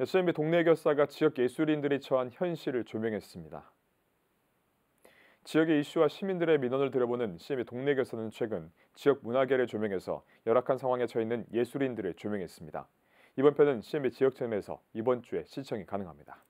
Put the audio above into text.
SMB 동네 결사가 지역 예술인들이 처한 현실을 조명했습니다. 지역의 이슈와 시민들의 민원을 들어보는 CMB 동네 결사는 최근 지역 문화계를 조명해서 열악한 상황에 처있는 해 예술인들을 조명했습니다. 이번 편은 CMB 지역 채널에서 이번 주에 시청이 가능합니다.